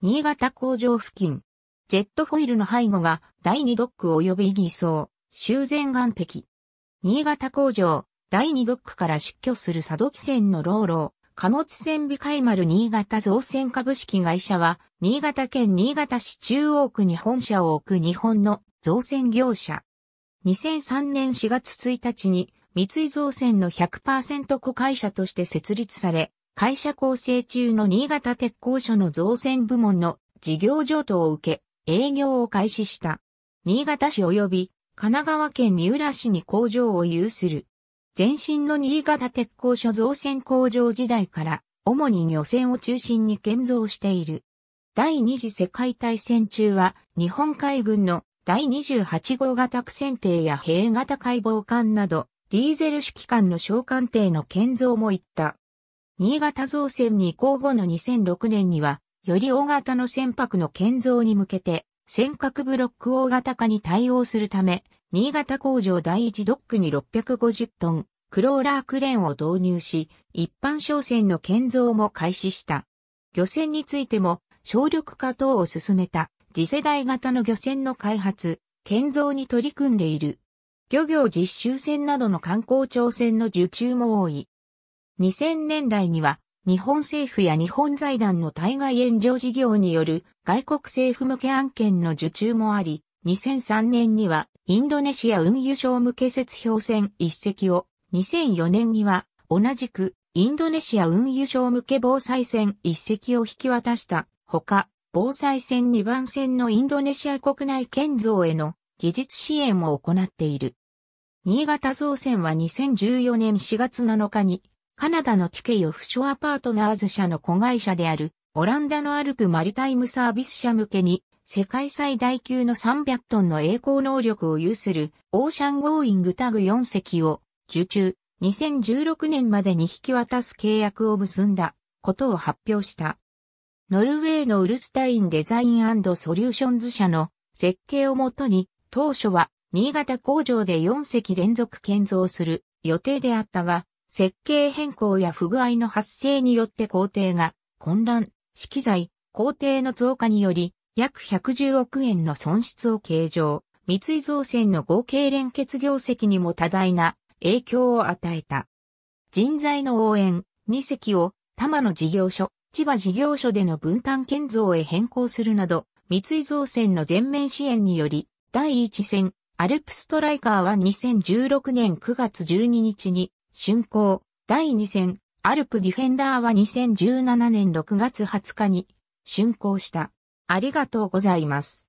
新潟工場付近。ジェットフォイルの背後が第二ドック及び偽装、修繕岸壁。新潟工場、第二ドックから出居する佐渡汽船の老老、貨物船美海丸新潟造船株式会社は、新潟県新潟市中央区に本社を置く日本の造船業者。2003年4月1日に、三井造船の100%子会社として設立され、会社構成中の新潟鉄工所の造船部門の事業譲渡を受け、営業を開始した。新潟市及び神奈川県三浦市に工場を有する。前身の新潟鉄工所造船工場時代から、主に漁船を中心に建造している。第二次世界大戦中は、日本海軍の第28号型苦戦艇や兵型解剖艦など、ディーゼル式艦の小艦艇の建造も行った。新潟造船に移行後の2006年には、より大型の船舶の建造に向けて、尖閣ブロック大型化に対応するため、新潟工場第一ドックに650トン、クローラークレーンを導入し、一般商船の建造も開始した。漁船についても、省力化等を進めた、次世代型の漁船の開発、建造に取り組んでいる。漁業実習船などの観光庁船の受注も多い。2000年代には日本政府や日本財団の対外援助事業による外国政府向け案件の受注もあり、2003年にはインドネシア運輸省向け説標船一隻を、2004年には同じくインドネシア運輸省向け防災船一隻を引き渡したほか、防災船2番船のインドネシア国内建造への技術支援も行っている。新潟造船は2014年4月7日にカナダのティケイオフショアパートナーズ社の子会社である、オランダのアルプマリタイムサービス社向けに、世界最大級の300トンの栄光能力を有するオーシャンゴーイングタグ4隻を受注、2016年までに引き渡す契約を結んだことを発表した。ノルウェーのウルスタインデザインソリューションズ社の設計をもとに、当初は新潟工場で4隻連続建造する予定であったが、設計変更や不具合の発生によって工程が混乱、資材、工程の増加により約110億円の損失を計上、三井造船の合計連結業績にも多大な影響を与えた。人材の応援、二隻を多摩の事業所、千葉事業所での分担建造へ変更するなど、三井造船の全面支援により、第一線、アルプストライカーは2016年9月12日に春光、第2戦、アルプディフェンダーは2017年6月20日に、竣工した。ありがとうございます。